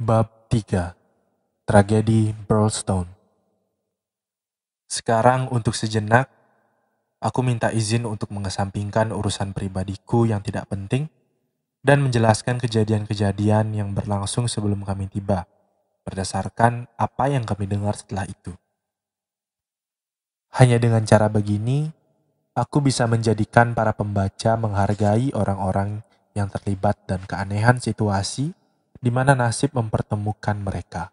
Bab 3 Tragedi Burlstone Sekarang untuk sejenak, aku minta izin untuk mengesampingkan urusan pribadiku yang tidak penting dan menjelaskan kejadian-kejadian yang berlangsung sebelum kami tiba berdasarkan apa yang kami dengar setelah itu. Hanya dengan cara begini, aku bisa menjadikan para pembaca menghargai orang-orang yang terlibat dan keanehan situasi di mana nasib mempertemukan mereka.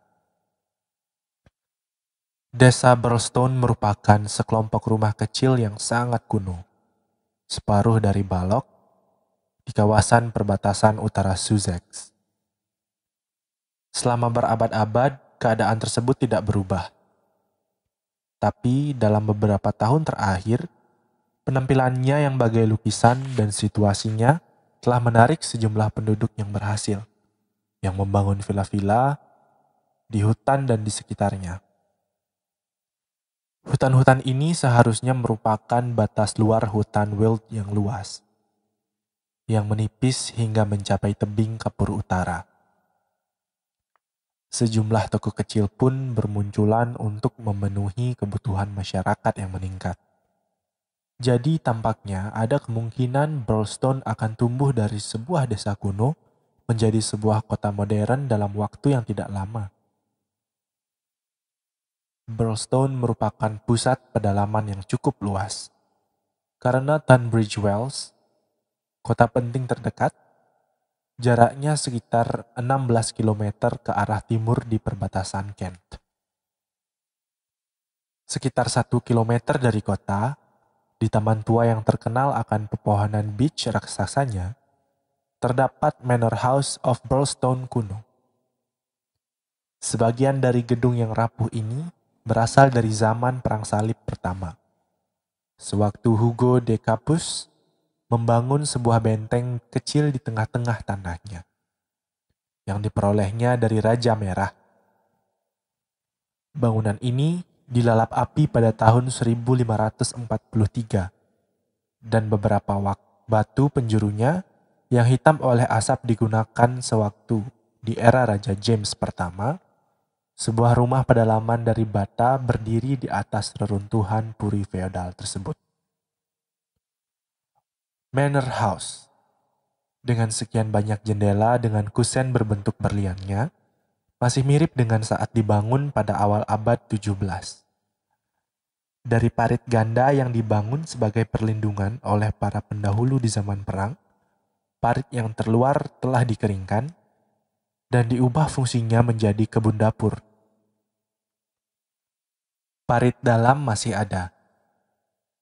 Desa Burlstone merupakan sekelompok rumah kecil yang sangat kuno, separuh dari Balok, di kawasan perbatasan utara Sussex. Selama berabad-abad, keadaan tersebut tidak berubah. Tapi dalam beberapa tahun terakhir, penampilannya yang bagai lukisan dan situasinya telah menarik sejumlah penduduk yang berhasil yang membangun villa-villa di hutan dan di sekitarnya. Hutan-hutan ini seharusnya merupakan batas luar hutan wild yang luas, yang menipis hingga mencapai tebing kapur utara. Sejumlah toko kecil pun bermunculan untuk memenuhi kebutuhan masyarakat yang meningkat. Jadi tampaknya ada kemungkinan Brolstone akan tumbuh dari sebuah desa kuno menjadi sebuah kota modern dalam waktu yang tidak lama. Burlstone merupakan pusat pedalaman yang cukup luas. Karena Tunbridge Wells, kota penting terdekat, jaraknya sekitar 16 km ke arah timur di perbatasan Kent. Sekitar 1 km dari kota, di taman tua yang terkenal akan pepohonan beach raksasanya, terdapat Manor House of Burlstone kuno. Sebagian dari gedung yang rapuh ini berasal dari zaman Perang Salib pertama. Sewaktu Hugo de Capus membangun sebuah benteng kecil di tengah-tengah tanahnya, yang diperolehnya dari Raja Merah. Bangunan ini dilalap api pada tahun 1543, dan beberapa batu penjurunya yang hitam oleh asap digunakan sewaktu di era Raja James pertama, sebuah rumah pedalaman dari bata berdiri di atas reruntuhan puri feodal tersebut. Manor House dengan sekian banyak jendela dengan kusen berbentuk berliannya, masih mirip dengan saat dibangun pada awal abad 17. Dari parit ganda yang dibangun sebagai perlindungan oleh para pendahulu di zaman perang, parit yang terluar telah dikeringkan dan diubah fungsinya menjadi kebun dapur. Parit dalam masih ada,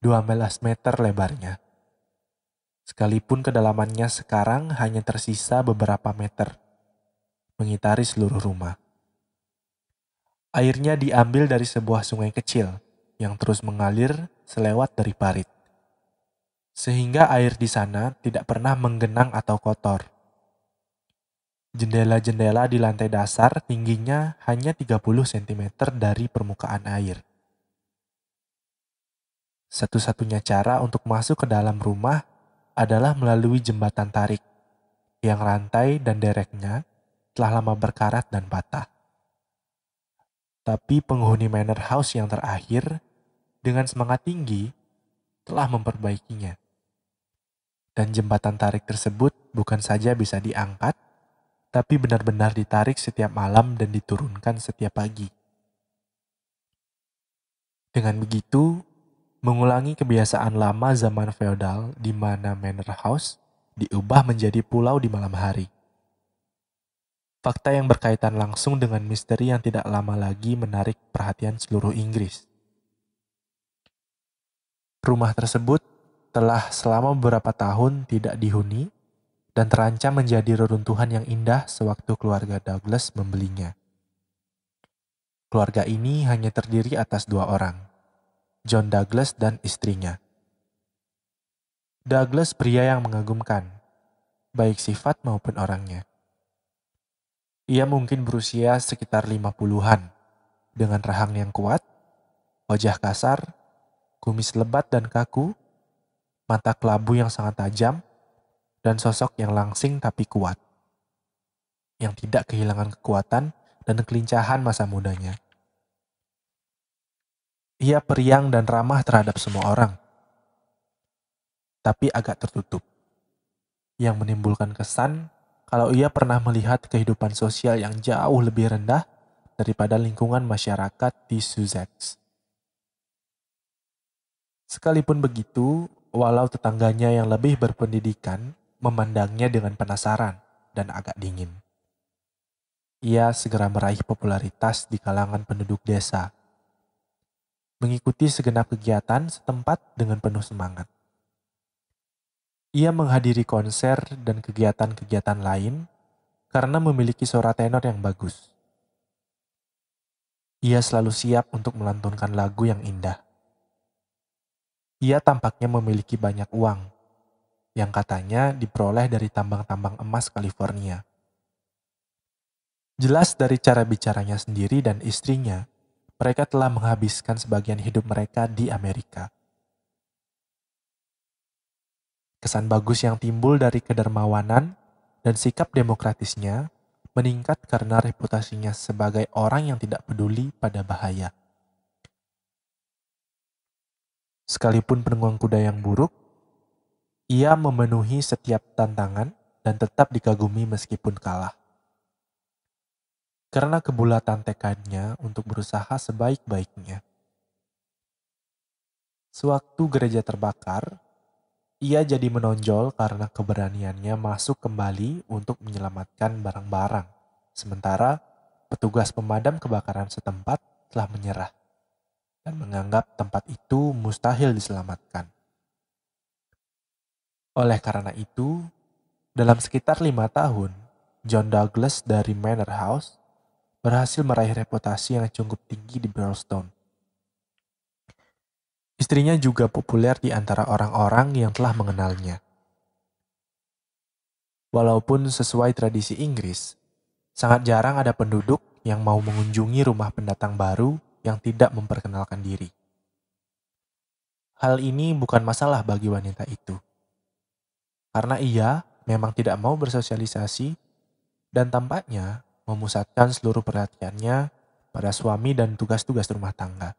12 meter lebarnya. Sekalipun kedalamannya sekarang hanya tersisa beberapa meter, mengitari seluruh rumah. Airnya diambil dari sebuah sungai kecil yang terus mengalir selewat dari parit sehingga air di sana tidak pernah menggenang atau kotor. Jendela-jendela di lantai dasar tingginya hanya 30 cm dari permukaan air. Satu-satunya cara untuk masuk ke dalam rumah adalah melalui jembatan tarik yang rantai dan dereknya telah lama berkarat dan patah. Tapi penghuni manor house yang terakhir dengan semangat tinggi telah memperbaikinya dan jembatan tarik tersebut bukan saja bisa diangkat, tapi benar-benar ditarik setiap malam dan diturunkan setiap pagi. Dengan begitu, mengulangi kebiasaan lama zaman feodal di mana manor house diubah menjadi pulau di malam hari. Fakta yang berkaitan langsung dengan misteri yang tidak lama lagi menarik perhatian seluruh Inggris. Rumah tersebut telah selama beberapa tahun tidak dihuni dan terancam menjadi reruntuhan yang indah sewaktu keluarga Douglas membelinya. Keluarga ini hanya terdiri atas dua orang, John Douglas dan istrinya. Douglas pria yang mengagumkan, baik sifat maupun orangnya. Ia mungkin berusia sekitar 50-an, dengan rahang yang kuat, wajah kasar, kumis lebat dan kaku, mata kelabu yang sangat tajam, dan sosok yang langsing tapi kuat, yang tidak kehilangan kekuatan dan kelincahan masa mudanya. Ia periang dan ramah terhadap semua orang, tapi agak tertutup, yang menimbulkan kesan kalau ia pernah melihat kehidupan sosial yang jauh lebih rendah daripada lingkungan masyarakat di Suzette. Sekalipun begitu, walau tetangganya yang lebih berpendidikan memandangnya dengan penasaran dan agak dingin. Ia segera meraih popularitas di kalangan penduduk desa, mengikuti segenap kegiatan setempat dengan penuh semangat. Ia menghadiri konser dan kegiatan-kegiatan lain karena memiliki suara tenor yang bagus. Ia selalu siap untuk melantunkan lagu yang indah. Ia tampaknya memiliki banyak uang, yang katanya diperoleh dari tambang-tambang emas California. Jelas dari cara bicaranya sendiri dan istrinya, mereka telah menghabiskan sebagian hidup mereka di Amerika. Kesan bagus yang timbul dari kedermawanan dan sikap demokratisnya meningkat karena reputasinya sebagai orang yang tidak peduli pada bahaya. Sekalipun penunggang kuda yang buruk, ia memenuhi setiap tantangan dan tetap dikagumi meskipun kalah. Karena kebulatan tekadnya untuk berusaha sebaik-baiknya. Sewaktu gereja terbakar, ia jadi menonjol karena keberaniannya masuk kembali untuk menyelamatkan barang-barang. Sementara petugas pemadam kebakaran setempat telah menyerah dan menganggap tempat itu mustahil diselamatkan. Oleh karena itu, dalam sekitar lima tahun, John Douglas dari Manor House berhasil meraih reputasi yang cukup tinggi di Burlstone. Istrinya juga populer di antara orang-orang yang telah mengenalnya. Walaupun sesuai tradisi Inggris, sangat jarang ada penduduk yang mau mengunjungi rumah pendatang baru yang tidak memperkenalkan diri. Hal ini bukan masalah bagi wanita itu, karena ia memang tidak mau bersosialisasi dan tampaknya memusatkan seluruh perhatiannya pada suami dan tugas-tugas rumah tangga.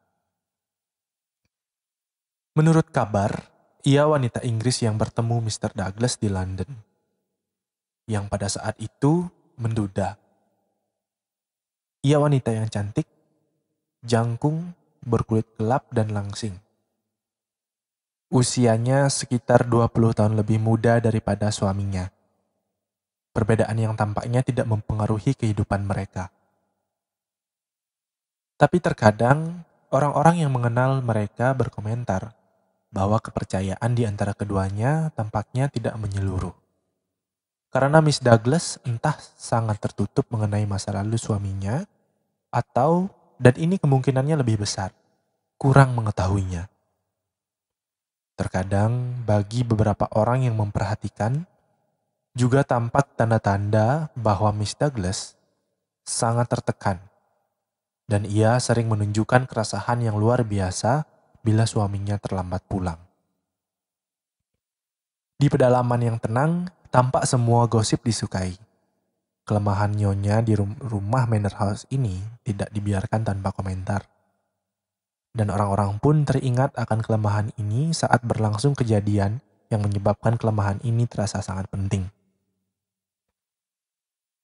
Menurut kabar, ia wanita Inggris yang bertemu Mr. Douglas di London, yang pada saat itu menduda. Ia wanita yang cantik jangkung, berkulit gelap dan langsing. Usianya sekitar 20 tahun lebih muda daripada suaminya. Perbedaan yang tampaknya tidak mempengaruhi kehidupan mereka. Tapi terkadang orang-orang yang mengenal mereka berkomentar bahwa kepercayaan di antara keduanya tampaknya tidak menyeluruh. Karena Miss Douglas entah sangat tertutup mengenai masa lalu suaminya atau dan ini kemungkinannya lebih besar, kurang mengetahuinya. Terkadang, bagi beberapa orang yang memperhatikan, juga tampak tanda-tanda bahwa Miss Douglas sangat tertekan, dan ia sering menunjukkan keresahan yang luar biasa bila suaminya terlambat pulang. Di pedalaman yang tenang, tampak semua gosip disukai. Kelemahan Nyonya di rumah manor house ini tidak dibiarkan tanpa komentar. Dan orang-orang pun teringat akan kelemahan ini saat berlangsung kejadian yang menyebabkan kelemahan ini terasa sangat penting.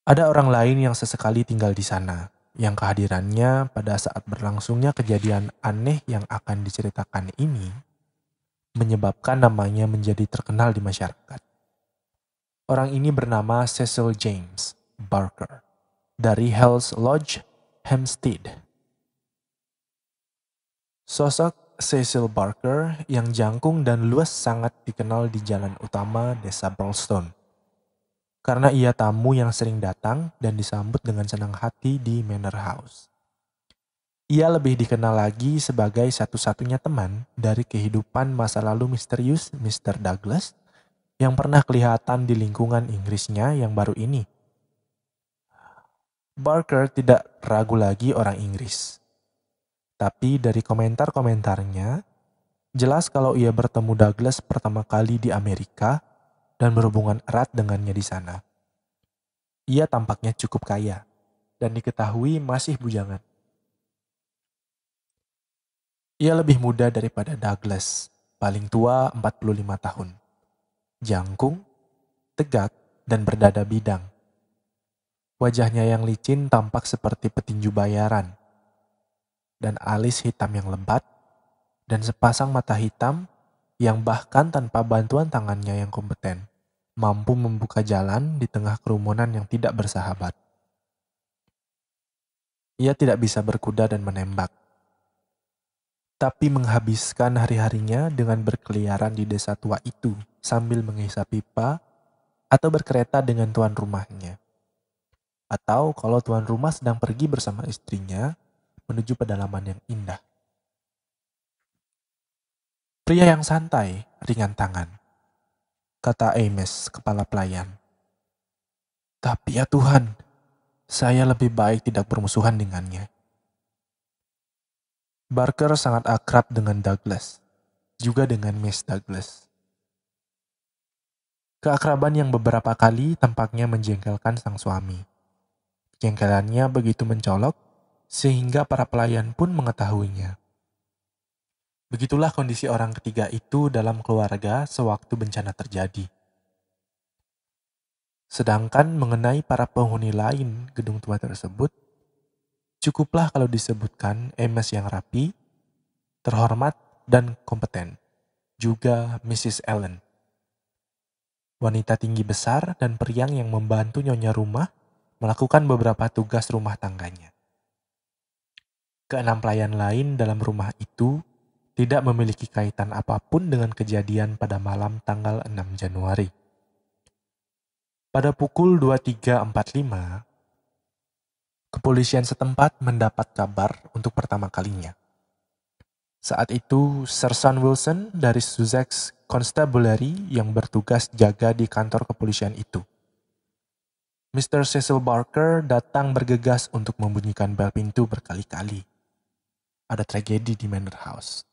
Ada orang lain yang sesekali tinggal di sana, yang kehadirannya pada saat berlangsungnya kejadian aneh yang akan diceritakan ini menyebabkan namanya menjadi terkenal di masyarakat. Orang ini bernama Cecil James Barker dari Hell's Lodge, Hampstead. Sosok Cecil Barker yang jangkung dan luas sangat dikenal di jalan utama desa Brolstone. Karena ia tamu yang sering datang dan disambut dengan senang hati di Manor House. Ia lebih dikenal lagi sebagai satu-satunya teman dari kehidupan masa lalu misterius Mr. Douglas yang pernah kelihatan di lingkungan Inggrisnya yang baru ini Barker tidak ragu lagi orang Inggris. Tapi dari komentar-komentarnya, jelas kalau ia bertemu Douglas pertama kali di Amerika dan berhubungan erat dengannya di sana. Ia tampaknya cukup kaya dan diketahui masih bujangan. Ia lebih muda daripada Douglas, paling tua 45 tahun. Jangkung, tegak, dan berdada bidang Wajahnya yang licin tampak seperti petinju bayaran, dan alis hitam yang lebat, dan sepasang mata hitam yang bahkan tanpa bantuan tangannya yang kompeten, mampu membuka jalan di tengah kerumunan yang tidak bersahabat. Ia tidak bisa berkuda dan menembak, tapi menghabiskan hari-harinya dengan berkeliaran di desa tua itu sambil menghisap pipa atau berkereta dengan tuan rumahnya atau kalau tuan rumah sedang pergi bersama istrinya menuju pedalaman yang indah. Pria yang santai, ringan tangan, kata Ames, kepala pelayan. Tapi ya Tuhan, saya lebih baik tidak bermusuhan dengannya. Barker sangat akrab dengan Douglas, juga dengan Miss Douglas. Keakraban yang beberapa kali tampaknya menjengkelkan sang suami. Jengkelannya begitu mencolok sehingga para pelayan pun mengetahuinya. Begitulah kondisi orang ketiga itu dalam keluarga sewaktu bencana terjadi. Sedangkan mengenai para penghuni lain gedung tua tersebut, cukuplah kalau disebutkan MS yang rapi, terhormat, dan kompeten, juga Mrs. Allen. Wanita tinggi besar dan periang yang membantu nyonya rumah melakukan beberapa tugas rumah tangganya. Keenam pelayan lain dalam rumah itu tidak memiliki kaitan apapun dengan kejadian pada malam tanggal 6 Januari. Pada pukul 23.45, kepolisian setempat mendapat kabar untuk pertama kalinya. Saat itu, Sersan Wilson dari Sussex Constabulary yang bertugas jaga di kantor kepolisian itu Mr. Cecil Barker datang bergegas untuk membunyikan bel pintu berkali-kali. Ada tragedi di Manor House.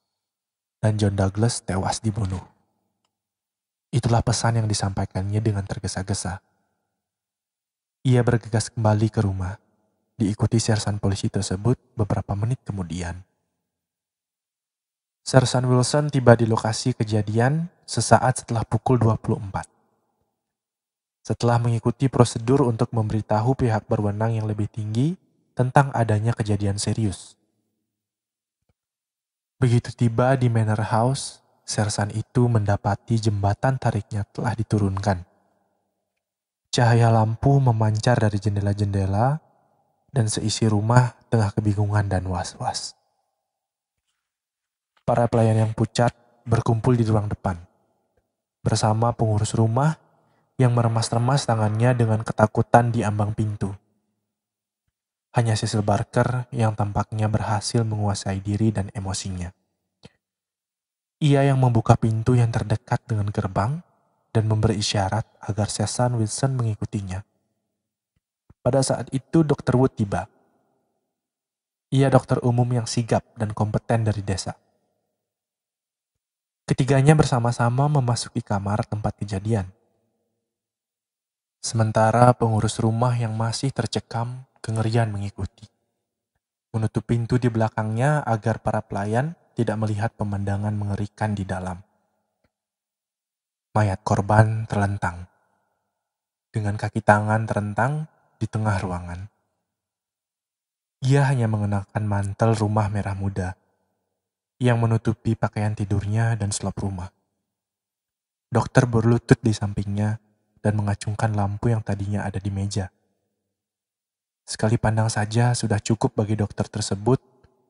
Dan John Douglas tewas dibunuh. Itulah pesan yang disampaikannya dengan tergesa-gesa. Ia bergegas kembali ke rumah, diikuti sersan polisi tersebut beberapa menit kemudian. Sersan Wilson tiba di lokasi kejadian sesaat setelah pukul 24 setelah mengikuti prosedur untuk memberitahu pihak berwenang yang lebih tinggi tentang adanya kejadian serius. Begitu tiba di Manor House, sersan itu mendapati jembatan tariknya telah diturunkan. Cahaya lampu memancar dari jendela-jendela, dan seisi rumah tengah kebingungan dan was-was. Para pelayan yang pucat berkumpul di ruang depan, bersama pengurus rumah yang meremas-remas tangannya dengan ketakutan di ambang pintu. Hanya Cecil Barker yang tampaknya berhasil menguasai diri dan emosinya. Ia yang membuka pintu yang terdekat dengan gerbang dan memberi isyarat agar Sesan Wilson mengikutinya. Pada saat itu Dr. Wood tiba. Ia dokter umum yang sigap dan kompeten dari desa. Ketiganya bersama-sama memasuki kamar tempat kejadian. Sementara pengurus rumah yang masih tercekam kengerian mengikuti. Menutup pintu di belakangnya agar para pelayan tidak melihat pemandangan mengerikan di dalam. Mayat korban terlentang. Dengan kaki tangan terentang di tengah ruangan. Ia hanya mengenakan mantel rumah merah muda yang menutupi pakaian tidurnya dan selop rumah. Dokter berlutut di sampingnya dan mengacungkan lampu yang tadinya ada di meja. Sekali pandang saja sudah cukup bagi dokter tersebut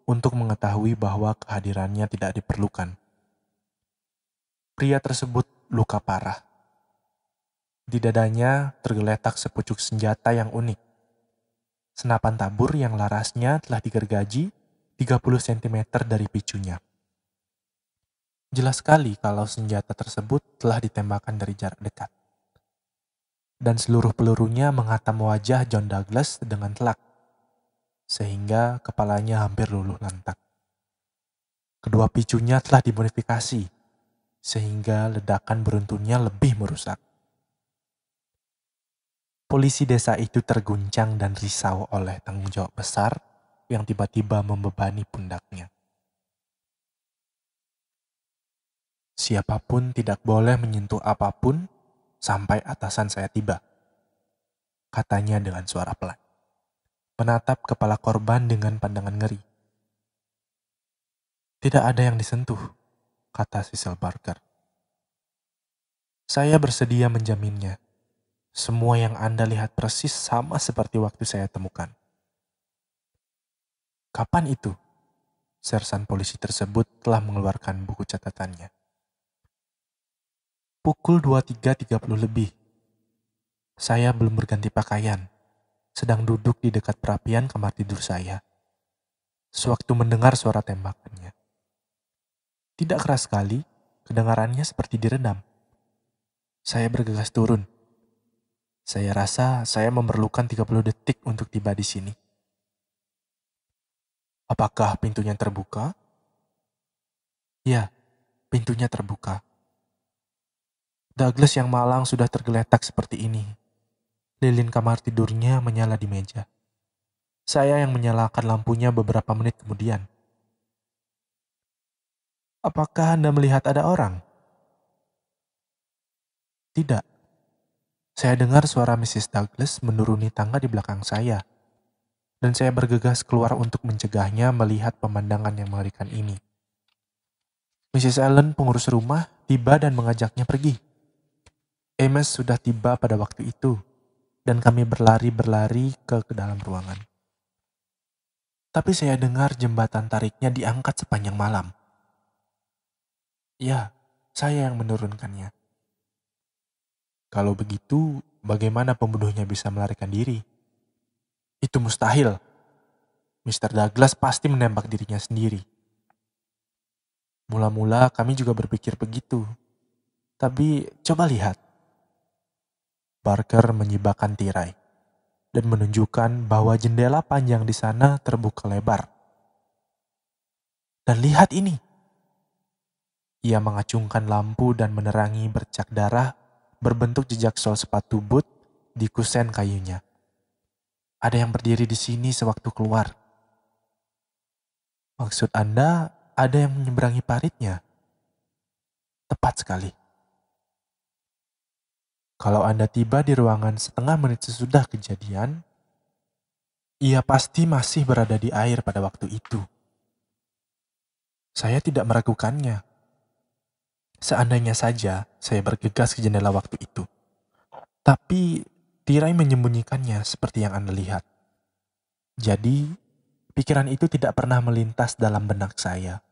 untuk mengetahui bahwa kehadirannya tidak diperlukan. Pria tersebut luka parah. Di dadanya tergeletak sepucuk senjata yang unik. Senapan tabur yang larasnya telah digergaji 30 cm dari picunya. Jelas sekali kalau senjata tersebut telah ditembakkan dari jarak dekat dan seluruh pelurunya menghantam wajah John Douglas dengan telak, sehingga kepalanya hampir luluh lantak. Kedua picunya telah dimodifikasi, sehingga ledakan beruntunnya lebih merusak. Polisi desa itu terguncang dan risau oleh tanggung jawab besar yang tiba-tiba membebani pundaknya. Siapapun tidak boleh menyentuh apapun sampai atasan saya tiba. Katanya dengan suara pelan. Menatap kepala korban dengan pandangan ngeri. Tidak ada yang disentuh, kata Cecil Barker. Saya bersedia menjaminnya. Semua yang Anda lihat persis sama seperti waktu saya temukan. Kapan itu? Sersan polisi tersebut telah mengeluarkan buku catatannya. Pukul 23.30 lebih. Saya belum berganti pakaian, sedang duduk di dekat perapian kamar tidur saya. Sewaktu mendengar suara tembakannya. Tidak keras sekali, kedengarannya seperti direndam. Saya bergegas turun. Saya rasa saya memerlukan 30 detik untuk tiba di sini. Apakah pintunya terbuka? Ya, pintunya terbuka. Douglas yang malang sudah tergeletak seperti ini. Lilin kamar tidurnya menyala di meja. Saya yang menyalakan lampunya beberapa menit kemudian. Apakah Anda melihat ada orang? Tidak. Saya dengar suara Mrs. Douglas menuruni tangga di belakang saya. Dan saya bergegas keluar untuk mencegahnya melihat pemandangan yang mengerikan ini. Mrs. Allen, pengurus rumah, tiba dan mengajaknya pergi. Emes sudah tiba pada waktu itu, dan kami berlari-berlari ke, ke dalam ruangan. Tapi saya dengar jembatan tariknya diangkat sepanjang malam. Ya, saya yang menurunkannya. Kalau begitu, bagaimana pembunuhnya bisa melarikan diri? Itu mustahil. Mr. Douglas pasti menembak dirinya sendiri. Mula-mula kami juga berpikir begitu. Tapi coba lihat, Barker menyibakkan tirai dan menunjukkan bahwa jendela panjang di sana terbuka lebar. Dan lihat ini. Ia mengacungkan lampu dan menerangi bercak darah berbentuk jejak sol sepatu boot di kusen kayunya. Ada yang berdiri di sini sewaktu keluar. Maksud Anda ada yang menyeberangi paritnya? Tepat sekali. Kalau Anda tiba di ruangan setengah menit sesudah kejadian, ia pasti masih berada di air pada waktu itu. Saya tidak meragukannya. Seandainya saja saya bergegas ke jendela waktu itu. Tapi tirai menyembunyikannya seperti yang Anda lihat. Jadi, pikiran itu tidak pernah melintas dalam benak saya.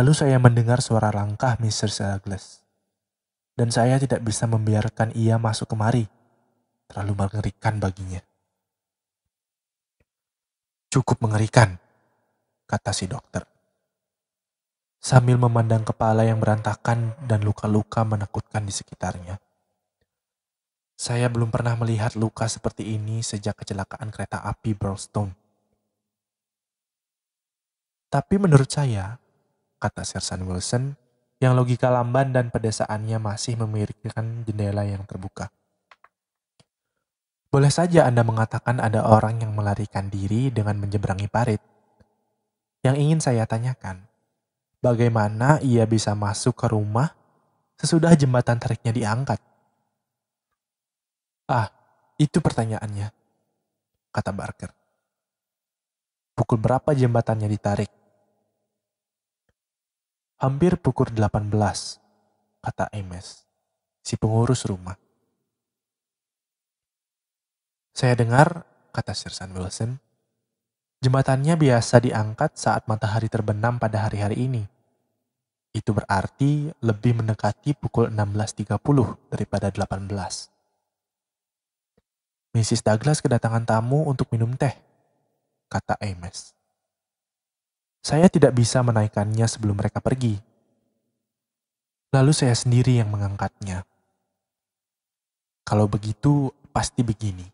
Lalu saya mendengar suara langkah Mr. Douglas dan saya tidak bisa membiarkan ia masuk kemari. Terlalu mengerikan baginya. Cukup mengerikan, kata si dokter. Sambil memandang kepala yang berantakan dan luka-luka menakutkan di sekitarnya. Saya belum pernah melihat luka seperti ini sejak kecelakaan kereta api Burlstone. Tapi menurut saya, kata Sersan Wilson, yang logika lamban dan pedesaannya masih memikirkan jendela yang terbuka. Boleh saja Anda mengatakan ada orang yang melarikan diri dengan menyeberangi parit. Yang ingin saya tanyakan, bagaimana ia bisa masuk ke rumah sesudah jembatan tariknya diangkat? Ah, itu pertanyaannya, kata Barker. Pukul berapa jembatannya ditarik? Hampir pukul 18, kata Ames, si pengurus rumah. Saya dengar, kata Sersan Wilson, jembatannya biasa diangkat saat matahari terbenam pada hari-hari ini. Itu berarti lebih mendekati pukul 16.30 daripada 18. Mrs. Douglas kedatangan tamu untuk minum teh, kata Ames. Saya tidak bisa menaikkannya sebelum mereka pergi. Lalu saya sendiri yang mengangkatnya. Kalau begitu, pasti begini,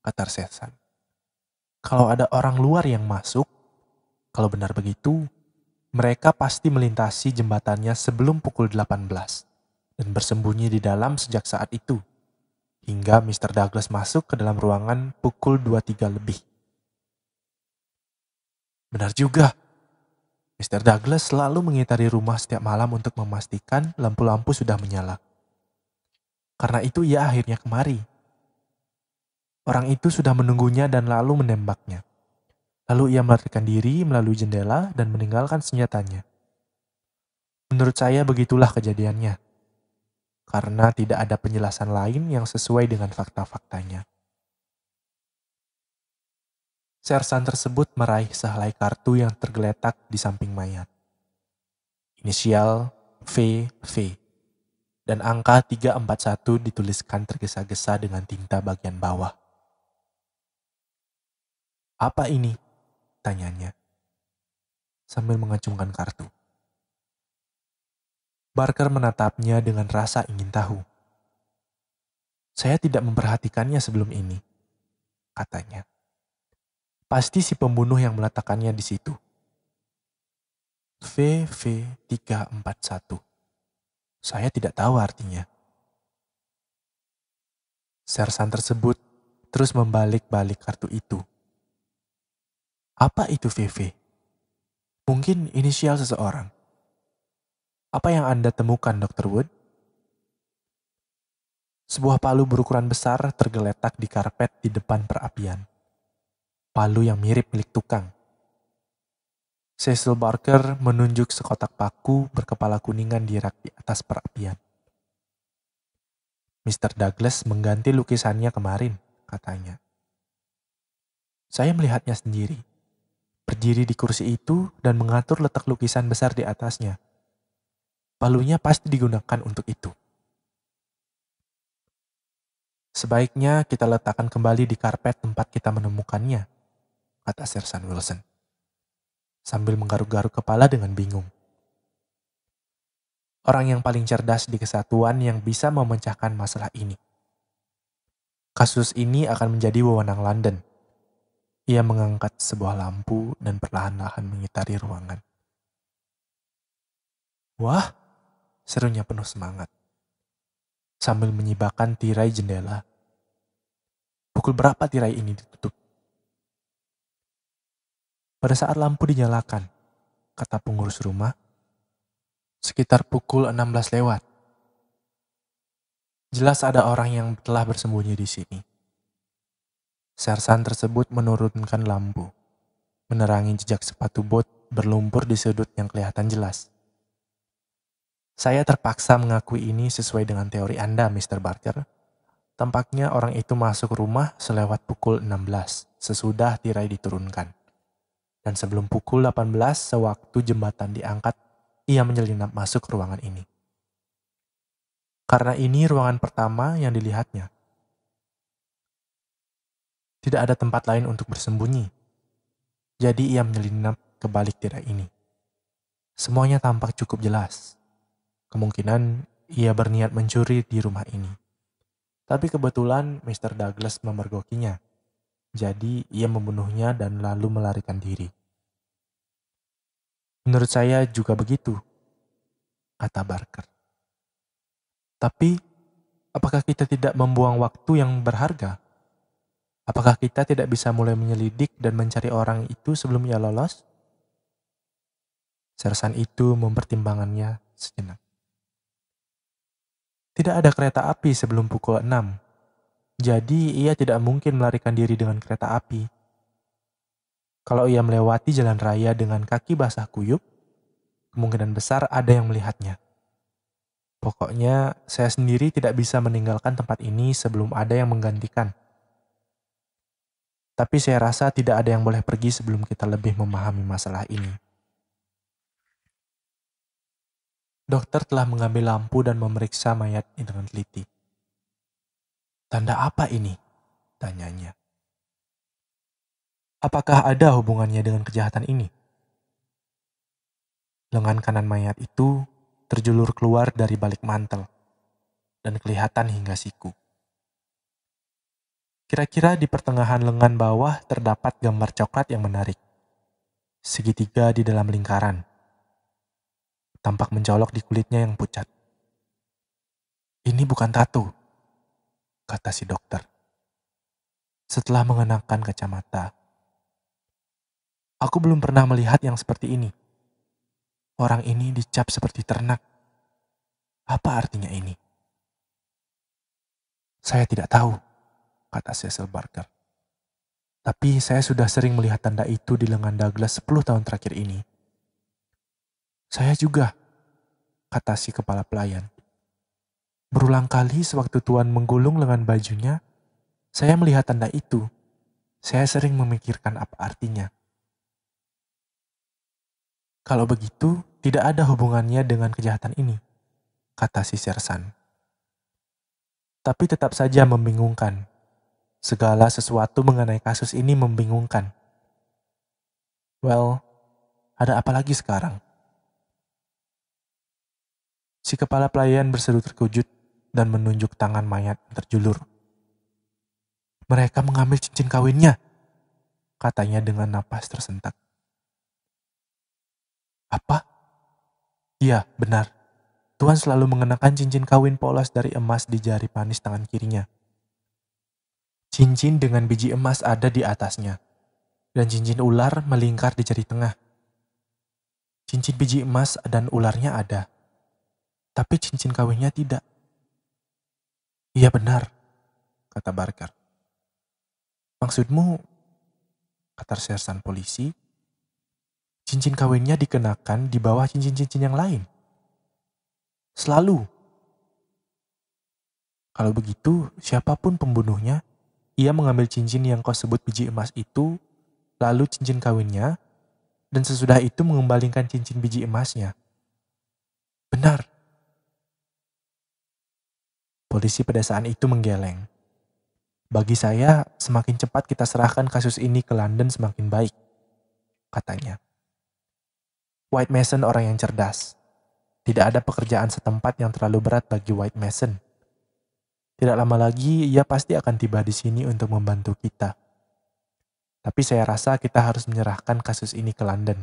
kata Sesan. Kalau ada orang luar yang masuk, kalau benar begitu, mereka pasti melintasi jembatannya sebelum pukul 18 dan bersembunyi di dalam sejak saat itu. Hingga Mr. Douglas masuk ke dalam ruangan pukul 23 lebih. Benar juga, Mr. Douglas selalu mengitari rumah setiap malam untuk memastikan lampu-lampu sudah menyala. Karena itu ia akhirnya kemari. Orang itu sudah menunggunya dan lalu menembaknya. Lalu ia melarikan diri melalui jendela dan meninggalkan senjatanya. Menurut saya begitulah kejadiannya. Karena tidak ada penjelasan lain yang sesuai dengan fakta-faktanya sersan tersebut meraih sehelai kartu yang tergeletak di samping mayat. Inisial VV dan angka 341 dituliskan tergesa-gesa dengan tinta bagian bawah. Apa ini? tanyanya sambil mengacungkan kartu. Barker menatapnya dengan rasa ingin tahu. Saya tidak memperhatikannya sebelum ini, katanya. Pasti si pembunuh yang meletakkannya di situ. VV341. Saya tidak tahu artinya. Sersan tersebut terus membalik-balik kartu itu. Apa itu VV? Mungkin inisial seseorang. Apa yang Anda temukan, Dr. Wood? Sebuah palu berukuran besar tergeletak di karpet di depan perapian palu yang mirip milik tukang. Cecil Barker menunjuk sekotak paku berkepala kuningan di rak di atas perapian. Mr. Douglas mengganti lukisannya kemarin, katanya. Saya melihatnya sendiri, berdiri di kursi itu dan mengatur letak lukisan besar di atasnya. Palunya pasti digunakan untuk itu. Sebaiknya kita letakkan kembali di karpet tempat kita menemukannya, kata Sersan Wilson. Sambil menggaruk-garuk kepala dengan bingung. Orang yang paling cerdas di kesatuan yang bisa memecahkan masalah ini. Kasus ini akan menjadi wewenang London. Ia mengangkat sebuah lampu dan perlahan-lahan mengitari ruangan. Wah, serunya penuh semangat. Sambil menyibakkan tirai jendela. Pukul berapa tirai ini ditutup? Pada saat lampu dinyalakan, kata pengurus rumah, sekitar pukul 16 lewat. Jelas ada orang yang telah bersembunyi di sini. Sersan tersebut menurunkan lampu, menerangi jejak sepatu bot berlumpur di sudut yang kelihatan jelas. Saya terpaksa mengakui ini sesuai dengan teori Anda, Mr. Barker. Tampaknya orang itu masuk rumah selewat pukul 16, sesudah tirai diturunkan. Dan sebelum pukul 18 sewaktu jembatan diangkat, ia menyelinap masuk ruangan ini. Karena ini ruangan pertama yang dilihatnya. Tidak ada tempat lain untuk bersembunyi. Jadi ia menyelinap ke balik tirai ini. Semuanya tampak cukup jelas. Kemungkinan ia berniat mencuri di rumah ini. Tapi kebetulan Mr. Douglas memergokinya jadi, ia membunuhnya dan lalu melarikan diri. Menurut saya juga begitu, kata Barker. Tapi, apakah kita tidak membuang waktu yang berharga? Apakah kita tidak bisa mulai menyelidik dan mencari orang itu sebelum ia lolos? Sersan itu mempertimbangannya sejenak. Tidak ada kereta api sebelum pukul 6. Jadi ia tidak mungkin melarikan diri dengan kereta api. Kalau ia melewati jalan raya dengan kaki basah kuyup, kemungkinan besar ada yang melihatnya. Pokoknya, saya sendiri tidak bisa meninggalkan tempat ini sebelum ada yang menggantikan. Tapi saya rasa tidak ada yang boleh pergi sebelum kita lebih memahami masalah ini. Dokter telah mengambil lampu dan memeriksa mayat dengan teliti. Tanda apa ini? Tanyanya. Apakah ada hubungannya dengan kejahatan ini? Lengan kanan mayat itu terjulur keluar dari balik mantel dan kelihatan hingga siku. Kira-kira di pertengahan lengan bawah terdapat gambar coklat yang menarik. Segitiga di dalam lingkaran. Tampak mencolok di kulitnya yang pucat. Ini bukan tato kata si dokter. Setelah mengenakan kacamata, aku belum pernah melihat yang seperti ini. Orang ini dicap seperti ternak. Apa artinya ini? Saya tidak tahu, kata Cecil Barker. Tapi saya sudah sering melihat tanda itu di lengan Douglas 10 tahun terakhir ini. Saya juga, kata si kepala pelayan. Berulang kali sewaktu tuan menggulung lengan bajunya, saya melihat tanda itu. Saya sering memikirkan apa artinya. Kalau begitu, tidak ada hubungannya dengan kejahatan ini, kata si Sersan. Tapi tetap saja membingungkan. Segala sesuatu mengenai kasus ini membingungkan. Well, ada apa lagi sekarang? Si kepala pelayan berseru terkejut dan menunjuk tangan mayat terjulur. Mereka mengambil cincin kawinnya, katanya dengan napas tersentak. Apa? Iya, benar. Tuhan selalu mengenakan cincin kawin polos dari emas di jari panis tangan kirinya. Cincin dengan biji emas ada di atasnya, dan cincin ular melingkar di jari tengah. Cincin biji emas dan ularnya ada, tapi cincin kawinnya tidak. Iya benar, kata Barker. Maksudmu, kata sersan polisi, cincin kawinnya dikenakan di bawah cincin-cincin yang lain. Selalu. Kalau begitu, siapapun pembunuhnya, ia mengambil cincin yang kau sebut biji emas itu, lalu cincin kawinnya, dan sesudah itu mengembalikan cincin biji emasnya. Benar, Polisi pedesaan itu menggeleng. Bagi saya, semakin cepat kita serahkan kasus ini ke London semakin baik, katanya. White Mason orang yang cerdas. Tidak ada pekerjaan setempat yang terlalu berat bagi White Mason. Tidak lama lagi, ia pasti akan tiba di sini untuk membantu kita. Tapi saya rasa kita harus menyerahkan kasus ini ke London.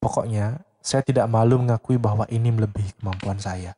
Pokoknya, saya tidak malu mengakui bahwa ini melebihi kemampuan saya.